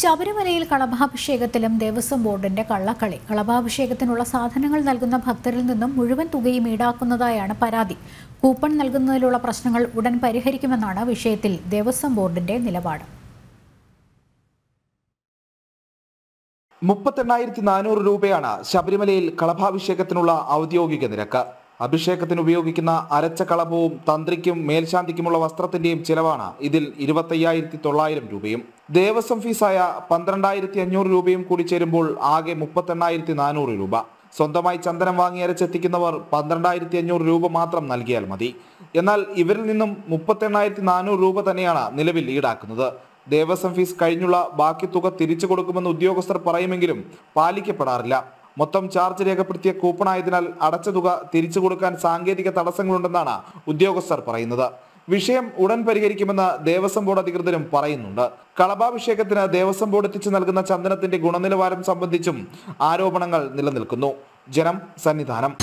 ശബരിമലയിൽ കളഭാഭിഷേകത്തിലും ദേവസ്വം ബോർഡിന്റെ കള്ളക്കളി കളഭാഭിഷേകത്തിനുള്ള സാധനങ്ങൾ നൽകുന്ന ഭക്തരിൽ നിന്നും മുഴുവൻ തുകയും ഈടാക്കുന്നതായാണ് പരാതി കൂപ്പൺ നൽകുന്നതിലുള്ള പ്രശ്നങ്ങൾ ഉടൻ പരിഹരിക്കുമെന്നാണ് വിഷയത്തിൽ ദേവസ്വം ബോർഡിന്റെ നിലപാട് മുപ്പത്തെണ്ണായിരത്തി നാനൂറ് രൂപയാണ് ശബരിമലയിൽ കളഭാഭിഷേകത്തിനുള്ള ഔദ്യോഗിക നിരക്ക് അഭിഷേകത്തിന് ഉപയോഗിക്കുന്ന അരച്ച കളഭവും തന്ത്രിക്കും മേൽശാന്തിക്കുമുള്ള വസ്ത്രത്തിന്റെയും ചിലവാണ് ഇതിൽ ഇരുപത്തയ്യായിരത്തി തൊള്ളായിരം രൂപയും ദേവസ്വം ഫീസായ പന്ത്രണ്ടായിരത്തി അഞ്ഞൂറ് രൂപയും കൂടി ചേരുമ്പോൾ ആകെ മുപ്പത്തെണ്ണായിരത്തി നാനൂറ് രൂപ സ്വന്തമായി ചന്ദനം വാങ്ങി അരച്ചെത്തിക്കുന്നവർ പന്ത്രണ്ടായിരത്തി അഞ്ഞൂറ് രൂപ മാത്രം നൽകിയാൽ മതി എന്നാൽ ഇവരിൽ നിന്നും മുപ്പത്തെണ്ണായിരത്തി നാനൂറ് രൂപ തന്നെയാണ് നിലവിൽ ഈടാക്കുന്നത് ദേവസ്വം ഫീസ് കഴിഞ്ഞുള്ള ബാക്കി തുക തിരിച്ചു കൊടുക്കുമെന്ന് ഉദ്യോഗസ്ഥർ പറയുമെങ്കിലും പാലിക്കപ്പെടാറില്ല മൊത്തം ചാർജ് രേഖപ്പെടുത്തിയ കൂപ്പണായതിനാൽ അടച്ച തുക തിരിച്ചു കൊടുക്കാൻ സാങ്കേതിക തടസ്സങ്ങളുണ്ടെന്നാണ് ഉദ്യോഗസ്ഥർ പറയുന്നത് വിഷയം ഉടൻ പരിഹരിക്കുമെന്ന് ദേവസ്വം ബോർഡ് അധികൃതരും പറയുന്നുണ്ട് കളഭാഭിഷേകത്തിന് ദേവസ്വം ബോർഡ് എത്തിച്ചു നൽകുന്ന ചന്ദനത്തിന്റെ ഗുണനിലവാരം സംബന്ധിച്ചും ആരോപണങ്ങൾ നിലനിൽക്കുന്നു ജനം സന്നിധാനം